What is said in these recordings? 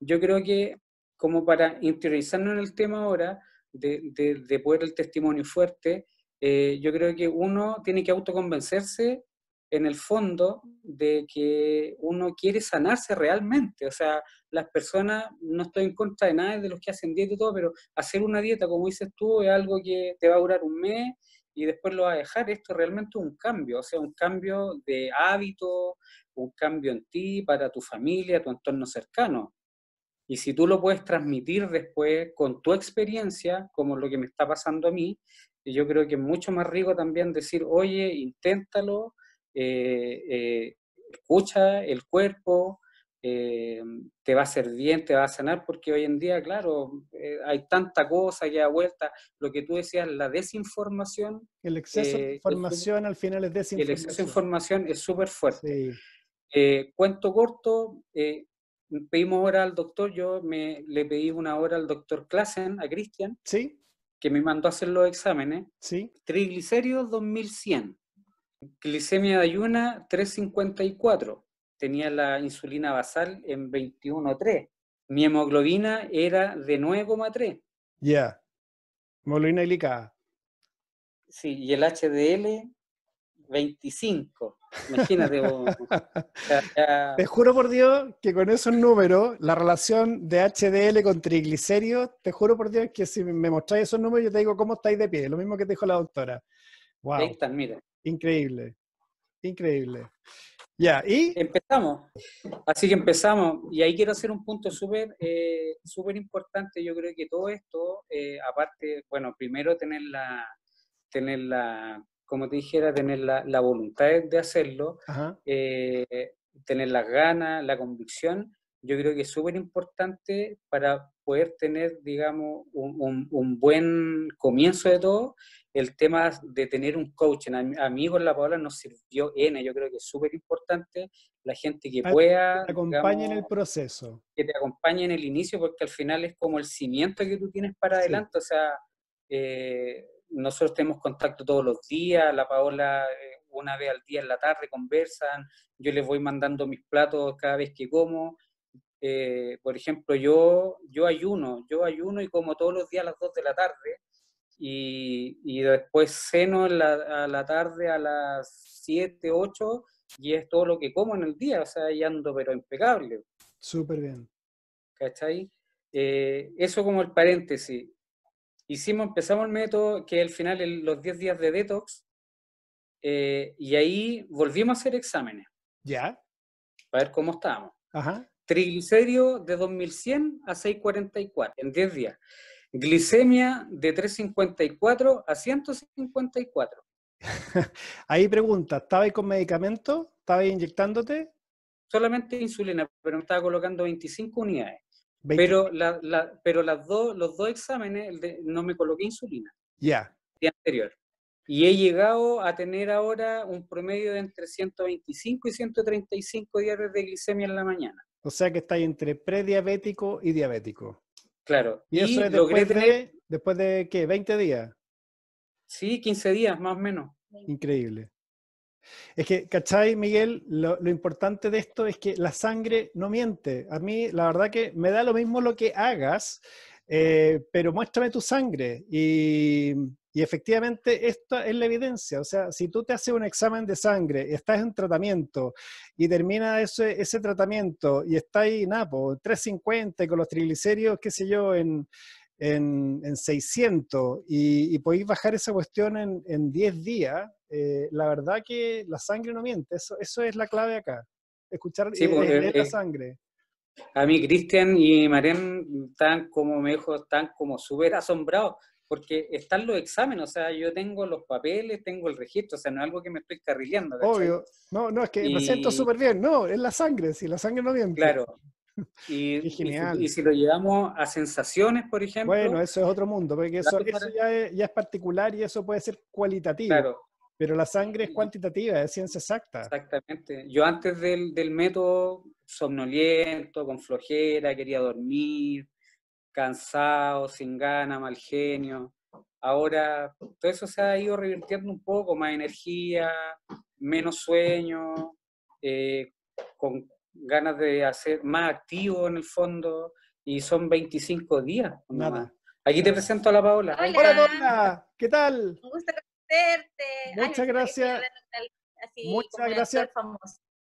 yo creo que como para interiorizarnos en el tema ahora, de, de, poder el testimonio fuerte, eh, yo creo que uno tiene que autoconvencerse en el fondo de que uno quiere sanarse realmente. O sea, las personas, no estoy en contra de nadie de los que hacen dieta y todo, pero hacer una dieta, como dices tú, es algo que te va a durar un mes y después lo va a dejar. Esto realmente es un cambio, o sea, un cambio de hábito, un cambio en ti, para tu familia, tu entorno cercano. Y si tú lo puedes transmitir después con tu experiencia, como lo que me está pasando a mí, yo creo que es mucho más rico también decir, oye, inténtalo, eh, eh, escucha el cuerpo, eh, te va a hacer bien, te va a sanar, porque hoy en día, claro, hay tanta cosa que da vuelta, lo que tú decías, la desinformación. El exceso de información al final es desinformación. El exceso de información es súper fuerte. cuento corto, pedimos hora al doctor, yo le pedí una hora al doctor Klassen, a Cristian, que me mandó a hacer los exámenes. Triglicéridos 2100, glicemia de ayuna 354, tenía la insulina basal en 21.3, mi hemoglobina era de 9,3. Ya, Molina hemoglobina Sí, y el HDL 25. Imagínate. vos. Te juro por Dios que con esos números, la relación de HDL con triglicéridos, te juro por Dios que si me mostráis esos números, yo te digo cómo estáis de pie. Lo mismo que te dijo la doctora. Wow. Ahí están, mira. Increíble. Increíble. Ya, y. Empezamos. Así que empezamos. Y ahí quiero hacer un punto súper eh, súper importante. Yo creo que todo esto, eh, aparte, bueno, primero tener la tener la, como te dijera, tener la, voluntad de hacerlo, eh, tener las ganas, la convicción, yo creo que es súper importante para poder tener, digamos, un, buen comienzo de todo, el tema de tener un coach. A mí la palabra nos sirvió N, yo creo que es súper importante la gente que pueda... Que acompañe en el proceso. Que te acompañe en el inicio, porque al final es como el cimiento que tú tienes para adelante, o sea... Eh, nosotros tenemos contacto todos los días, la Paola eh, una vez al día en la tarde conversan, yo les voy mandando mis platos cada vez que como. Eh, por ejemplo, yo, yo ayuno, yo ayuno y como todos los días a las 2 de la tarde y, después ceno a la tarde a las 7, 8 y es todo lo que como en el día, o sea, y ando pero impecable. Súper bien. ¿Cachai? Eh, eso como el paréntesis hicimos, empezamos el método, que al el final, los 10 días de detox, eh, y ahí volvimos a hacer exámenes. Ya. Para ver cómo estábamos. Ajá. Triglicérido de 2100 a 644 en 10 días. Glicemia de 354 a 154. Ahí pregunta, ¿estabais con medicamento? ¿Estabais inyectándote? Solamente insulina, pero me estaba colocando 25 unidades. Pero, pero las los dos exámenes no me coloqué insulina. Ya. anterior. Y he llegado a tener ahora un promedio de entre 125 y 135 diarios de glicemia en la mañana. O sea que estáis entre prediabético y diabético. Claro. ¿Y, eso es después, de, después de qué? ¿20 días? Sí, 15 días más o menos. Increíble. Es que, ¿cachai, Miguel? Lo, importante de esto es que la sangre no miente. A mí, la verdad que me da lo mismo lo que hagas, eh, pero muéstrame tu sangre. Y, efectivamente, esta es la evidencia. O sea, si tú te haces un examen de sangre, estás en tratamiento y termina ese, ese tratamiento y está ahí, napo, 350 con los triglicéridos, qué sé yo, en en, en 600 y, podéis bajar esa cuestión en, en 10 días, eh, la verdad que la sangre no miente, eso, es la clave acá, escuchar eh, pues, eh, la sangre. A mí Cristian y Marén están como me dijo, están como súper asombrados porque están los exámenes, o sea, yo tengo los papeles, tengo el registro, o sea, no es algo que me estoy carrileando. Obvio, no, no, es que me siento súper bien, no, es la sangre, si la sangre no miente. Claro, y, Y, si lo llevamos a sensaciones, por ejemplo. Bueno, eso es otro mundo, porque eso, ya, es, particular y eso puede ser cualitativo. Pero la sangre es cuantitativa, es ciencia exacta. Exactamente. Yo antes del, método, somnoliento, con flojera, quería dormir, cansado, sin gana, mal genio. Ahora todo eso se ha ido revirtiendo un poco, más energía, menos sueño, eh, con ganas de hacer más activo en el fondo y son 25 días. Nada. Aquí te presento a la Paola. Hola, Paola, ¿qué tal? Un gusto conocerte. Muchas gracias. Muchas gracias.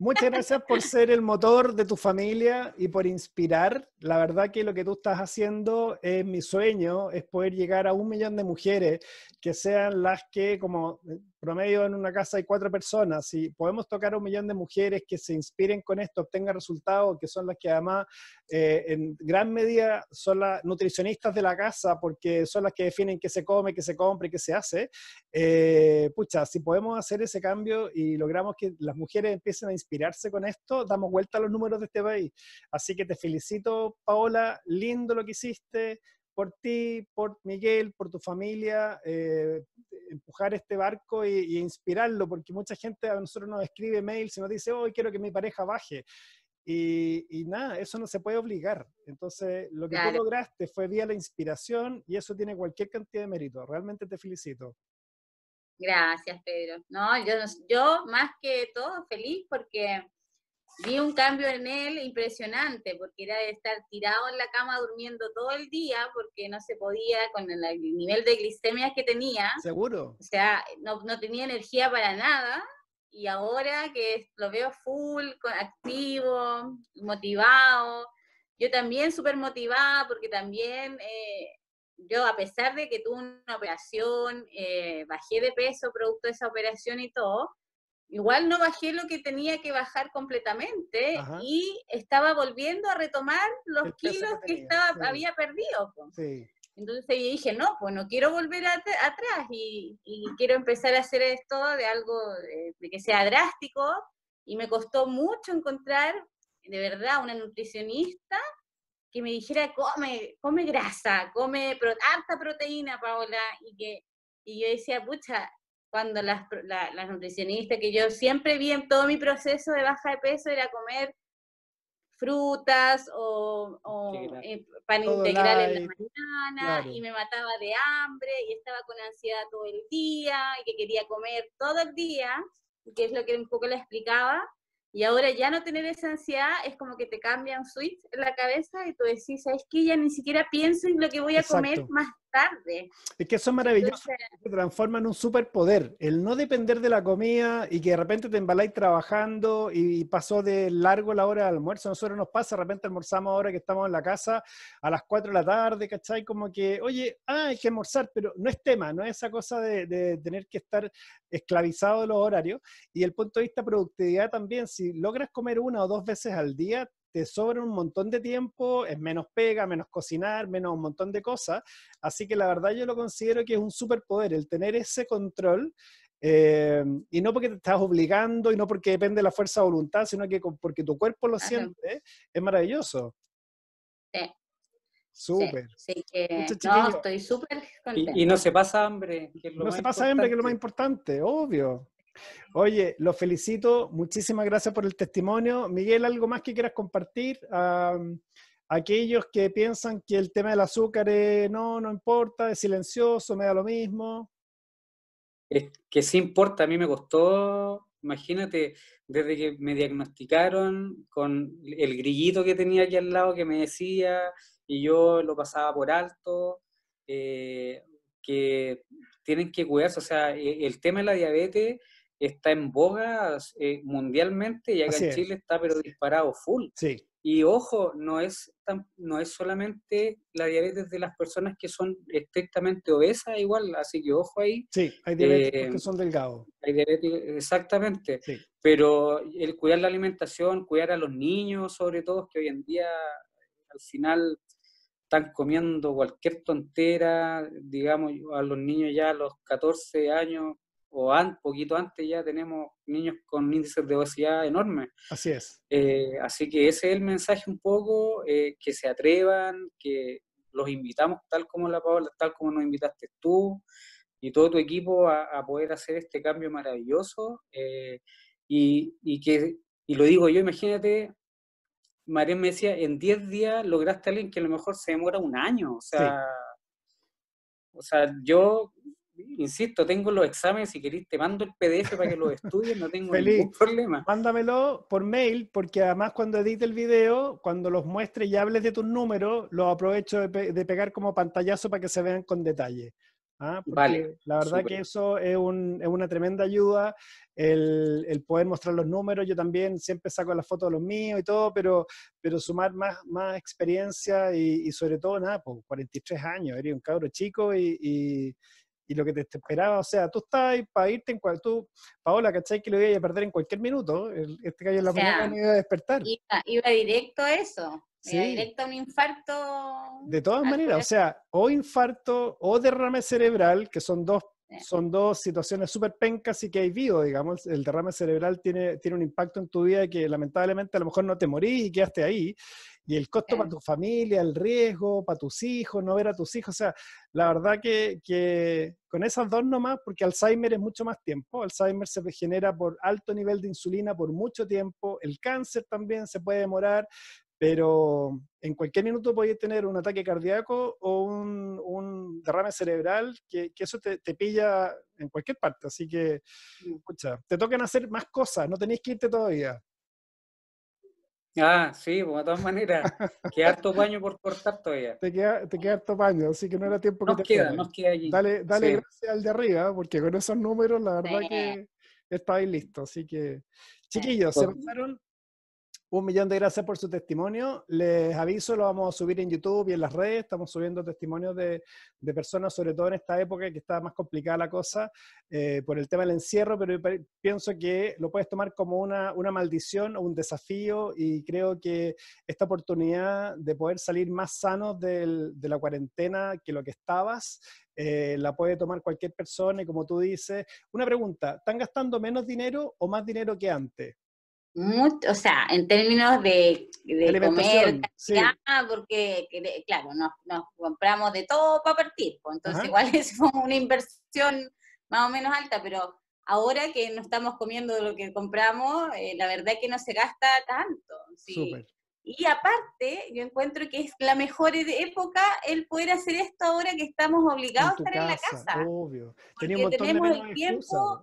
Muchas gracias por ser el motor de tu familia y por inspirar. La verdad que lo que tú estás haciendo es mi sueño, es poder llegar a un millón de mujeres que sean las que, como promedio en una casa hay cuatro personas, si podemos tocar a un millón de mujeres que se inspiren con esto, obtengan resultados, que son las que además eh, en gran medida son las nutricionistas de la casa, porque son las que definen qué se come, qué se compra y qué se hace, eh, pucha, si podemos hacer ese cambio y logramos que las mujeres empiecen a inspirarse con esto, damos vuelta a los números de este país. Así que te felicito, Paola, lindo lo que hiciste por ti, por Miguel, por tu familia. Eh, empujar este barco e, inspirarlo, porque mucha gente a nosotros nos escribe mails y nos dice, hoy quiero que mi pareja baje. Y, nada, eso no se puede obligar. Entonces, lo que tú lograste fue vía la inspiración y eso tiene cualquier cantidad de mérito. Realmente te felicito. Gracias, Pedro. No, yo, yo más que todo feliz porque vi un cambio en él impresionante, porque era de estar tirado en la cama durmiendo todo el día, porque no se podía con el, nivel de glicemia que tenía. Seguro. O sea, no, tenía energía para nada. Y ahora que lo veo full, activo, motivado, yo también súper motivada porque también eh, yo a pesar de que tuve una operación, eh, bajé de peso producto de esa operación y todo, igual no bajé lo que tenía que bajar completamente y estaba volviendo a retomar los kilos que, estaba, había perdido. Entonces yo dije, no, pues no quiero volver atrás y, quiero empezar a hacer esto de algo eh, de, que sea drástico y me costó mucho encontrar de verdad una nutricionista que me dijera, come, come grasa, come harta proteína, Paola, y que y yo decía, pucha, cuando las, nutricionistas, que yo siempre vi en todo mi proceso de baja de peso, era comer frutas o, pan integral en la mañana y me mataba de hambre y estaba con ansiedad todo el día y que quería comer todo el día, que es lo que un poco le explicaba. Y ahora ya no tener esa ansiedad es como que te cambia un switch en la cabeza y tú decís, ¿sabes qué? Ya ni siquiera pienso en lo que voy a comer más es que eso es maravilloso, se transforma en un superpoder, el no depender de la comida y que de repente te embaláis trabajando y pasó de largo la hora de almuerzo, nosotros nos pasa, de repente almorzamos ahora que estamos en la casa a las 4 de la tarde, ¿cachai? Como que, oye, ah, hay que almorzar, pero no es tema, no es esa cosa de, de tener que estar esclavizado de los horarios y el punto de vista productividad también, si logras comer una o dos veces al día, te sobra un montón de tiempo, es menos pega, menos cocinar, menos un montón de cosas. Así que la verdad yo lo considero que es un superpoder, el tener ese control eh, y no porque te estás obligando y no porque depende de la fuerza de voluntad, sino que porque tu cuerpo lo siente, es maravilloso. Sí. Súper. Sí, no, estoy súper contenta. Y, no se pasa hambre. no se pasa hambre, que es lo más importante, obvio. Oye, lo felicito. Muchísimas gracias por el testimonio. Miguel, ¿algo más que quieras compartir? a aquellos que piensan que el tema del azúcar no, no importa, es silencioso, me da lo mismo. Es que sí importa, a mí me costó, imagínate, desde que me diagnosticaron con el grillito que tenía aquí al lado que me decía y yo lo pasaba por alto, eh, que tienen que cuidarse, o sea, e, el tema de la diabetes está en boga eh, mundialmente y acá en Chile está pero disparado full. Y ojo, no es, tan, no es solamente la diabetes de las personas que son estrictamente obesas, igual, así que ojo ahí. Sí, hay diabetes eh, que son delgados. Hay diabetes, exactamente. Pero el cuidar la alimentación, cuidar a los niños, sobre todo, que hoy en día al final están comiendo cualquier tontera, digamos, a los niños ya a los 14 años o poquito antes ya tenemos niños con índices de obesidad enormes. Así es. Eh, así que ese es el mensaje un poco, eh, que se atrevan, que los invitamos tal como la Paola, tal como nos invitaste tú y todo tu equipo a, poder hacer este cambio maravilloso. Eh, y, y, que, y lo digo yo, imagínate, María me decía, en 10 días lograste a alguien que a lo mejor se demora un año. O sea, o sea yo insisto, tengo los exámenes, si queréis te mando el PDF para que los estudies, no tengo ningún problema. Mándamelo por mail, porque además cuando edite el video, cuando los muestre y hables de tus números, lo aprovecho de, pegar como pantallazo para que se vean con detalle. ¿ah? Vale. La verdad que eso es, un, es, una tremenda ayuda, el, el, poder mostrar los números. Yo también siempre saco las fotos de los míos y todo, pero, pero sumar más, más experiencia y, sobre todo, nada, pues 43 años, eres un cabro chico y y lo que te esperaba, o sea, tú estás ahí para irte en cual tú, Paola, ¿cachai? Que lo iba a perder en cualquier minuto, este gallo en la mañana iba a despertar. Iba, iba directo a eso, iba directo a un infarto. De todas maneras, o sea, o infarto o derrame cerebral, que son dos son dos situaciones súper pencas y que hay vivo, digamos, el derrame cerebral tiene, tiene un impacto en tu vida que lamentablemente a lo mejor no te morís y quedaste ahí, y el costo para tu familia, el riesgo, para tus hijos, no ver a tus hijos. O sea, la verdad que, con esas dos nomás, porque Alzheimer es mucho más tiempo. Alzheimer se regenera por alto nivel de insulina por mucho tiempo. El cáncer también se puede demorar pero en cualquier minuto podéis tener un ataque cardíaco o un, derrame cerebral, que, eso te, te, pilla en cualquier parte. Así que, escucha, te tocan hacer más cosas, no tenéis que irte todavía. Ah, sí, pues, de todas maneras, queda harto baño por cortar todavía. Te queda, te queda harto paño, así que no era tiempo que te queda, Nos queda allí. Dale, dale gracias al de arriba, porque con esos números la verdad que estáis listos. Así que, chiquillos, se un millón de gracias por su testimonio. Les aviso, lo vamos a subir en YouTube y en las redes. Estamos subiendo testimonios de, personas, sobre todo en esta época que está más complicada la cosa eh, por el tema del encierro, pero pienso que lo puedes tomar como una, maldición o un desafío y creo que esta oportunidad de poder salir más sanos de la cuarentena que lo que estabas eh, la puede tomar cualquier persona y como tú dices, una pregunta, ¿están gastando menos dinero o más dinero que antes? mucho, o sea, en términos de, de comer, porque claro, nos, compramos de todo para partir, entonces igual es una inversión más o menos alta, pero ahora que no estamos comiendo lo que compramos, eh, la verdad es que no se gasta tanto. Sí. Y aparte, yo encuentro que es la mejor e-, época el poder hacer esto ahora que estamos obligados a estar en la casa. tenemos el tiempo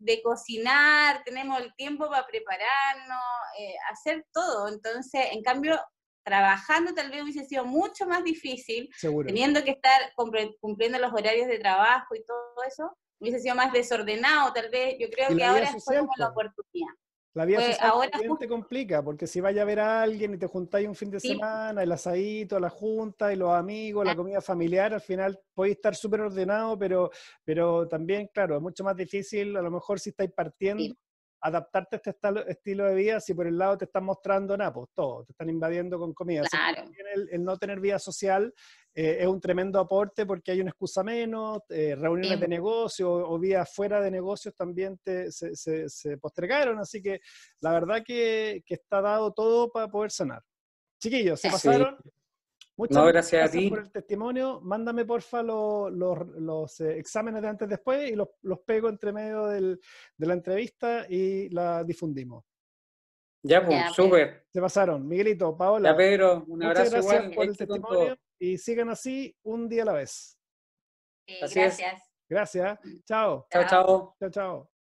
de, cocinar, tenemos el tiempo para prepararnos, eh, hacer todo. Entonces, en cambio, trabajando tal vez hubiese sido mucho más difícil, teniendo que estar cumpliendo los horarios de trabajo y todo eso, hubiese sido más desordenado, tal vez. Yo creo que ahora es como la oportunidad. La vida eh, ahora te complica, porque si vaya a ver a alguien y te juntáis un fin de semana, el asadito, la junta y los amigos, la ah. comida familiar, al final podéis estar súper ordenado, pero, pero también, claro, es mucho más difícil, a lo mejor si estáis partiendo, adaptarte a este estilo de vida, si por el lado te están mostrando nada, pues todo, te están invadiendo con comida. Claro. El, el, no tener vida social eh, es un tremendo aporte porque hay una excusa menos, eh, reuniones de negocio o, vías fuera de negocios también se, se, postergaron, así que la verdad que, que, está dado todo para poder sanar. Chiquillos, se pasaron. Muchas gracias, por el testimonio. Mándame, porfa, los eh, exámenes de antes después y los, los pego entre medio del, de la entrevista y la difundimos. Ya, pues, pues. súper. Se pasaron. Miguelito, Paola. Ya, Pedro, un abrazo. Muchas gracias por el testimonio y sigan así un día a la vez. Eh, gracias. Gracias. Chao. Chao, chao. Chao, chao.